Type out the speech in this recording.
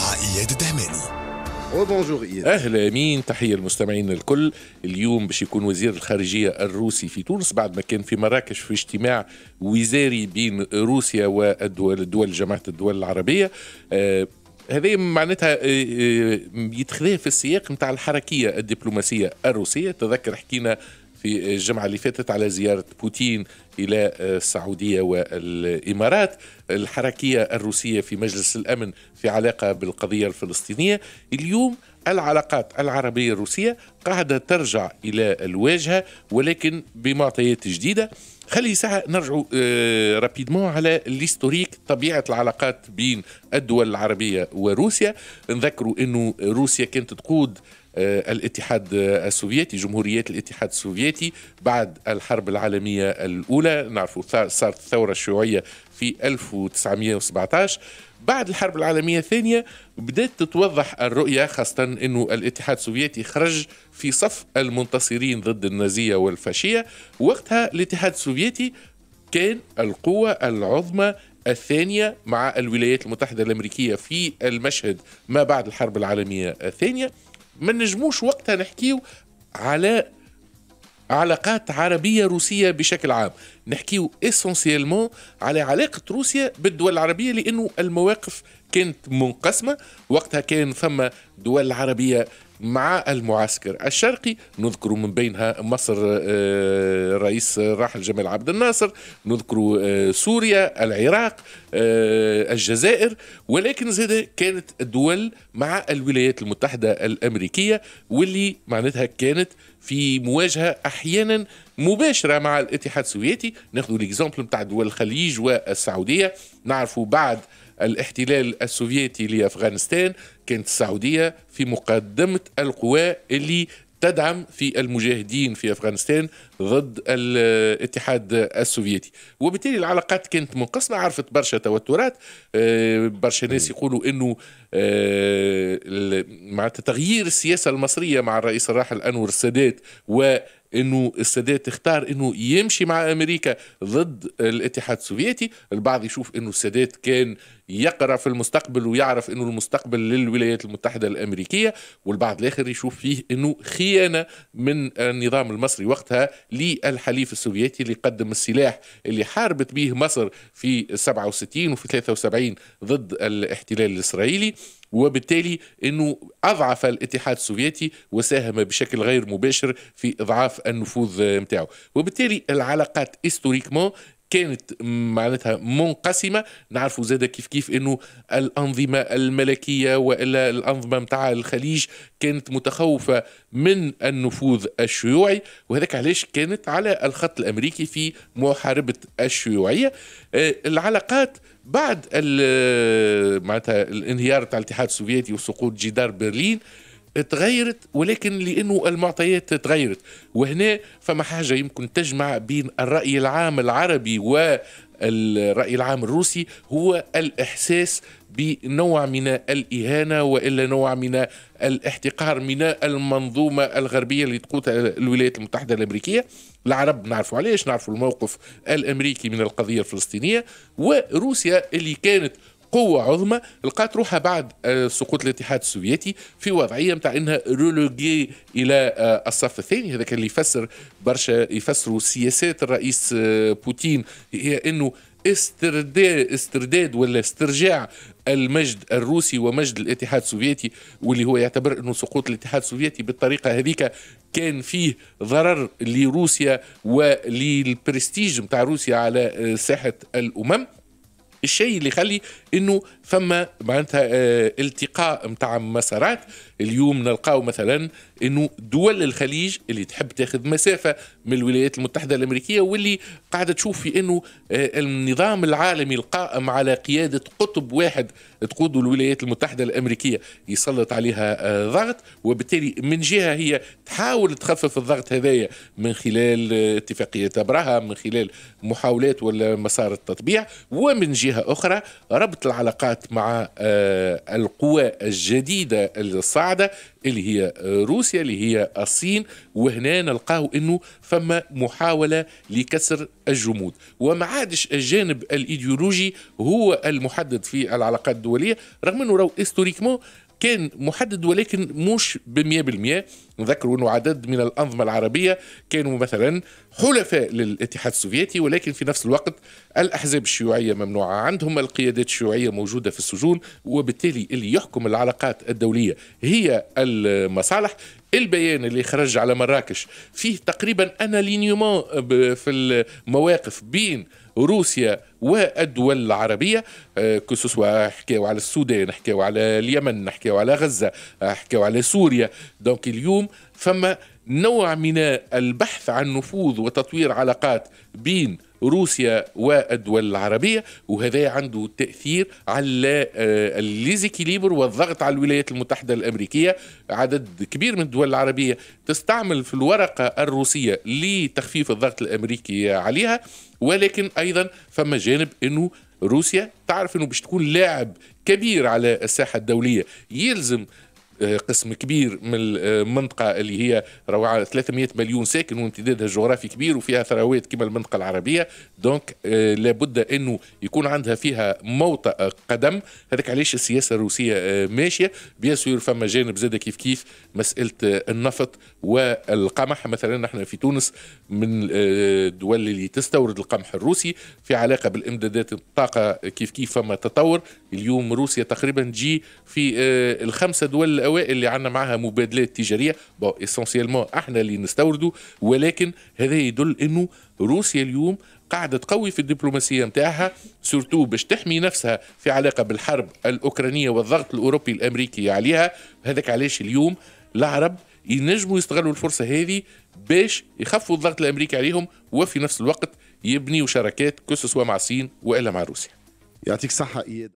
مع اياد الدهماني وبونجور اياد اهلا مين تحيه للمستمعين الكل اليوم باش يكون وزير الخارجيه الروسي في تونس بعد ما كان في مراكش في اجتماع وزاري بين روسيا والدول الدول جماعه الدول العربيه آه هذا معناتها آه، آه، يتخذها في السياق نتاع الحركيه الدبلوماسيه الروسيه تذكر حكينا في الجمعة اللي فاتت على زيارة بوتين إلى السعودية والإمارات الحركية الروسية في مجلس الأمن في علاقة بالقضية الفلسطينية اليوم العلاقات العربية الروسية قاعدة ترجع إلى الواجهة ولكن بمعطيات جديدة خلي ساعة نرجع رابيدمون آه، على الهيستوريك طبيعة العلاقات بين الدول العربية وروسيا نذكروا أنه روسيا كانت تقود آه، الاتحاد السوفيتي جمهوريات الاتحاد السوفيتي بعد الحرب العالمية الأولى نعرفوا صارت الثورة الشيوعية في 1917 بعد الحرب العالمية الثانية بدأت تتوضح الرؤية خاصة أنه الاتحاد السوفيتي خرج في صف المنتصرين ضد النازية والفاشية وقتها الاتحاد السوفيتي كان القوة العظمى الثانية مع الولايات المتحدة الأمريكية في المشهد ما بعد الحرب العالمية الثانية ما نجموش وقتها نحكيو على علاقات عربية روسية بشكل عام نحكيو اسونسيلمون على علاقة روسيا بالدول العربية لأنه المواقف كانت منقسمة وقتها كان ثم دول عربية مع المعسكر الشرقي نذكر من بينها مصر الرئيس آه، الراحل جمال عبد الناصر نذكر آه، سوريا العراق آه، الجزائر ولكن زاد كانت الدول مع الولايات المتحدة الأمريكية واللي معناتها كانت في مواجهة أحيانا مباشره مع الاتحاد السوفيتي ناخذ ليكزومبل نتاع دول الخليج والسعوديه نعرفوا بعد الاحتلال السوفيتي لافغانستان كانت السعوديه في مقدمه القوى اللي تدعم في المجاهدين في افغانستان ضد الاتحاد السوفيتي وبالتالي العلاقات كانت منقسمه عرفت برشا توترات آه، برشا ناس يقولوا انه آه، مع تغيير السياسه المصريه مع الرئيس الراحل انور السادات و انه السادات اختار انه يمشي مع امريكا ضد الاتحاد السوفيتي البعض يشوف انه السادات كان يقرا في المستقبل ويعرف انه المستقبل للولايات المتحده الامريكيه والبعض الاخر يشوف فيه انه خيانه من النظام المصري وقتها للحليف السوفيتي اللي قدم السلاح اللي حاربت به مصر في 67 وفي 73 ضد الاحتلال الاسرائيلي وبالتالي أنه أضعف الاتحاد السوفيتي وساهم بشكل غير مباشر في إضعاف النفوذ نتاعو وبالتالي العلاقات استوريكمون كانت معناتها منقسمه نعرفوا زاده كيف كيف انه الانظمه الملكيه والا الانظمه نتاع الخليج كانت متخوفه من النفوذ الشيوعي وهذاك علاش كانت على الخط الامريكي في محاربه الشيوعيه آه، العلاقات بعد معناتها الانهيار تاع الاتحاد السوفيتي وسقوط جدار برلين تغيرت ولكن لانه المعطيات تغيرت وهنا فما حاجه يمكن تجمع بين الراي العام العربي والراي العام الروسي هو الاحساس بنوع من الاهانه والا نوع من الاحتقار من المنظومه الغربيه اللي تقودها الولايات المتحده الامريكيه العرب نعرفوا علاش نعرفوا الموقف الامريكي من القضيه الفلسطينيه وروسيا اللي كانت قوة عظمى لقات روحها بعد آه، سقوط الاتحاد السوفيتي في وضعية متاع انها رولوجي الى آه، الصف الثاني هذا كان اللي يفسر برشا يفسروا سياسات الرئيس آه، بوتين هي انه استرداد استرداد ولا استرجاع المجد الروسي ومجد الاتحاد السوفيتي واللي هو يعتبر انه سقوط الاتحاد السوفيتي بالطريقه هذيك كان فيه ضرر لروسيا وللبرستيج نتاع روسيا على ساحه الامم الشيء اللي يخلي انه فما معناتها آه، التقاء نتاع مسارات اليوم نلقاو مثلا انه دول الخليج اللي تحب تاخذ مسافه من الولايات المتحده الامريكيه واللي قاعده تشوف في انه آه، النظام العالمي القائم على قياده قطب واحد تقود الولايات المتحده الامريكيه يسلط عليها آه، ضغط وبالتالي من جهه هي تحاول تخفف الضغط هذايا من خلال آه، اتفاقيه ابراهام من خلال محاولات ولا مسار التطبيع ومن جهه اخرى ربط العلاقات مع القوى الجديده الصعبه القاعده اللي هي روسيا اللي هي الصين وهنا نلقاه انه فما محاوله لكسر الجمود وما عادش الجانب الايديولوجي هو المحدد في العلاقات الدوليه رغم انه رو استوريكمون كان محدد ولكن مش بمية بالمية نذكروا أنه عدد من الأنظمة العربية كانوا مثلا حلفاء للاتحاد السوفيتي ولكن في نفس الوقت الأحزاب الشيوعية ممنوعة عندهم القيادات الشيوعية موجودة في السجون وبالتالي اللي يحكم العلاقات الدولية هي المصالح البيان اللي خرج على مراكش فيه تقريبا انالينيومون في المواقف بين روسيا والدول العربية كسوسوا آه، حكاو على السودان حكاو على اليمن حكاو على غزة حكاو على سوريا دونك اليوم فما نوع من البحث عن نفوذ وتطوير علاقات بين روسيا والدول العربية وهذا عنده تأثير على آه، الليزيكيليبر والضغط على الولايات المتحدة الأمريكية عدد كبير من الدول العربية تستعمل في الورقة الروسية لتخفيف الضغط الأمريكي عليها ولكن أيضا فما جانب أنه روسيا تعرف أنه باش تكون لاعب كبير على الساحة الدولية يلزم قسم كبير من المنطقه آه، اللي هي روعه 300 مليون ساكن وامتدادها الجغرافي كبير وفيها ثروات كما المنطقه العربيه دونك آه، لابد انه يكون عندها فيها موطأ قدم هذاك علاش السياسه الروسيه آه، ماشيه بيان سور فما جانب زاد كيف كيف مساله النفط والقمح مثلا نحن في تونس من الدول اللي تستورد القمح الروسي في علاقه بالامدادات الطاقه كيف كيف فما تطور اليوم روسيا تقريبا تجي في الخمسه دول الاوائل اللي عندنا معها مبادلات تجاريه بون اسونسيالمون احنا اللي نستورده ولكن هذا يدل انه روسيا اليوم قاعده تقوي في الدبلوماسيه نتاعها سورتو باش تحمي نفسها في علاقه بالحرب الاوكرانيه والضغط الاوروبي الامريكي عليها هذاك علاش اليوم العرب ينجموا يستغلوا الفرصه هذه باش يخفوا الضغط الامريكي عليهم وفي نفس الوقت يبنيوا شراكات كسوسوا مع الصين والا مع روسيا يعطيك صحه اياد